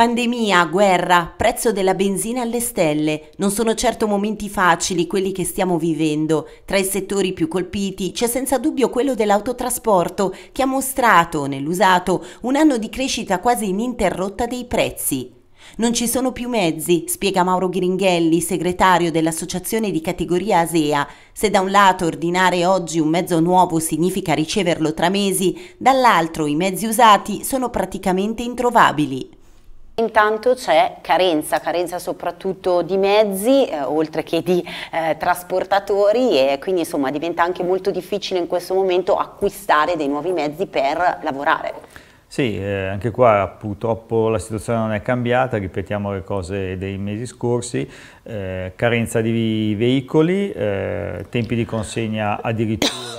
Pandemia, guerra, prezzo della benzina alle stelle, non sono certo momenti facili quelli che stiamo vivendo. Tra i settori più colpiti c'è senza dubbio quello dell'autotrasporto che ha mostrato, nell'usato, un anno di crescita quasi ininterrotta dei prezzi. Non ci sono più mezzi, spiega Mauro Gringhelli, segretario dell'associazione di categoria ASEA. Se da un lato ordinare oggi un mezzo nuovo significa riceverlo tra mesi, dall'altro i mezzi usati sono praticamente introvabili. Intanto c'è carenza, carenza soprattutto di mezzi, eh, oltre che di eh, trasportatori e quindi insomma diventa anche molto difficile in questo momento acquistare dei nuovi mezzi per lavorare. Sì, eh, anche qua purtroppo la situazione non è cambiata, ripetiamo le cose dei mesi scorsi, eh, carenza di veicoli, eh, tempi di consegna addirittura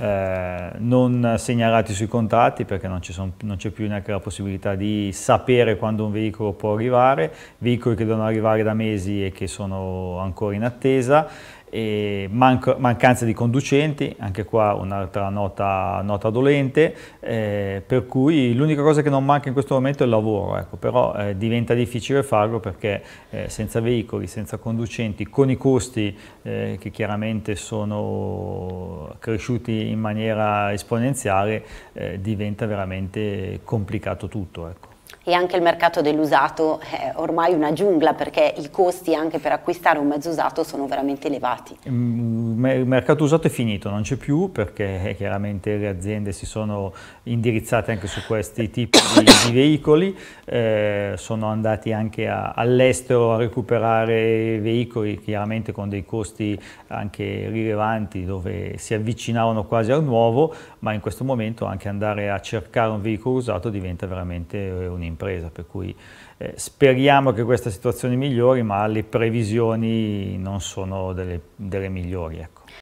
eh, non segnalati sui contratti perché non, c'è più neanche la possibilità di sapere quando un veicolo può arrivare, veicoli che devono arrivare da mesi e che sono ancora in attesa, Manc mancanza di conducenti, anche qua un'altra nota, nota, dolente, eh, per cui l'unica cosa che non manca in questo momento è il lavoro, ecco, però eh, diventa difficile farlo perché eh, senza veicoli, senza conducenti, con i costi eh, che chiaramente sono cresciuti in maniera esponenziale, eh, diventa veramente complicato tutto. Ecco e anche il mercato dell'usato è ormai una giungla perché i costi anche per acquistare un mezzo usato sono veramente elevati. Il mercato usato è finito, non c'è più perché eh, chiaramente le aziende si sono indirizzate anche su questi tipi di, di veicoli, eh, sono andati anche all'estero a recuperare veicoli chiaramente con dei costi anche rilevanti dove si avvicinavano quasi al nuovo, ma in questo momento anche andare a cercare un veicolo usato diventa veramente un eh, un'impresa, per cui eh, speriamo che questa situazione migliori, ma le previsioni non sono delle, delle migliori. Ecco.